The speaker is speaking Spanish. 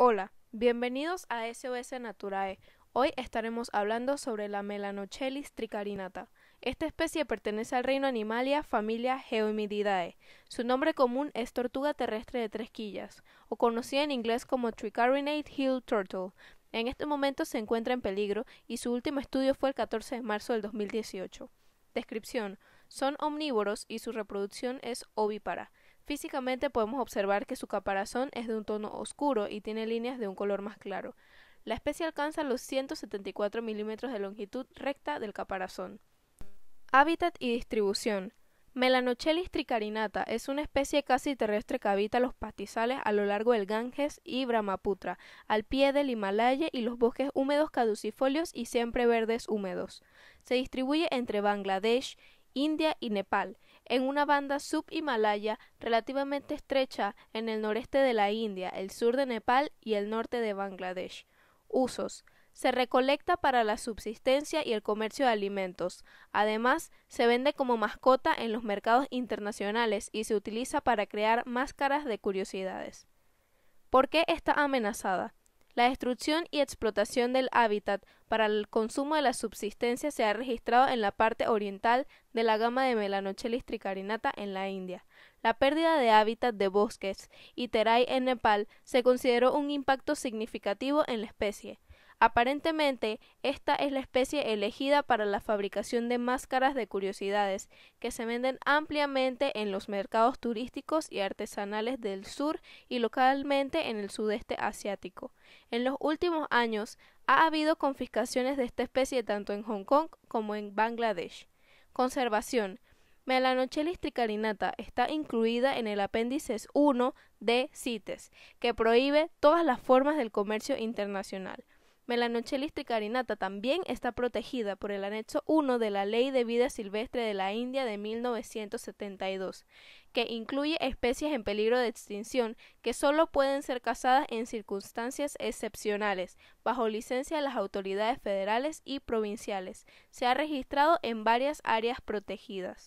Hola, bienvenidos a SOS Naturae. Hoy estaremos hablando sobre la Melanochelis tricarinata. Esta especie pertenece al reino Animalia, familia Geomididae. Su nombre común es tortuga terrestre de tres quillas, o conocida en inglés como Tricarinate Hill Turtle. En este momento se encuentra en peligro y su último estudio fue el 14 de marzo del 2018. Descripción: Son omnívoros y su reproducción es ovípara. Físicamente podemos observar que su caparazón es de un tono oscuro y tiene líneas de un color más claro. La especie alcanza los 174 milímetros de longitud recta del caparazón. Hábitat y distribución. Melanochelis tricarinata es una especie casi terrestre que habita los pastizales a lo largo del Ganges y Brahmaputra, al pie del Himalaya y los bosques húmedos caducifolios y siempreverdes húmedos. Se distribuye entre Bangladesh, India y Nepal, en una banda sub-Himalaya relativamente estrecha en el noreste de la India, el sur de Nepal y el norte de Bangladesh. Usos. Se recolecta para la subsistencia y el comercio de alimentos. Además, se vende como mascota en los mercados internacionales y se utiliza para crear máscaras de curiosidades. ¿Por qué está amenazada? La destrucción y explotación del hábitat para el consumo de la subsistencia se ha registrado en la parte oriental de la gama de Melanochelis tricarinata en la India. La pérdida de hábitat de bosques y terai en Nepal se consideró un impacto significativo en la especie. Aparentemente, esta es la especie elegida para la fabricación de máscaras de curiosidades, que se venden ampliamente en los mercados turísticos y artesanales del sur y localmente en el sudeste asiático. En los últimos años, ha habido confiscaciones de esta especie tanto en Hong Kong como en Bangladesh. Conservación. Melanochelis tricarinata está incluida en el apéndice 1 de CITES, que prohíbe todas las formas del comercio internacional. Melanochelis carinata también está protegida por el anexo 1 de la Ley de Vida Silvestre de la India de 1972, que incluye especies en peligro de extinción que solo pueden ser cazadas en circunstancias excepcionales, bajo licencia de las autoridades federales y provinciales. Se ha registrado en varias áreas protegidas.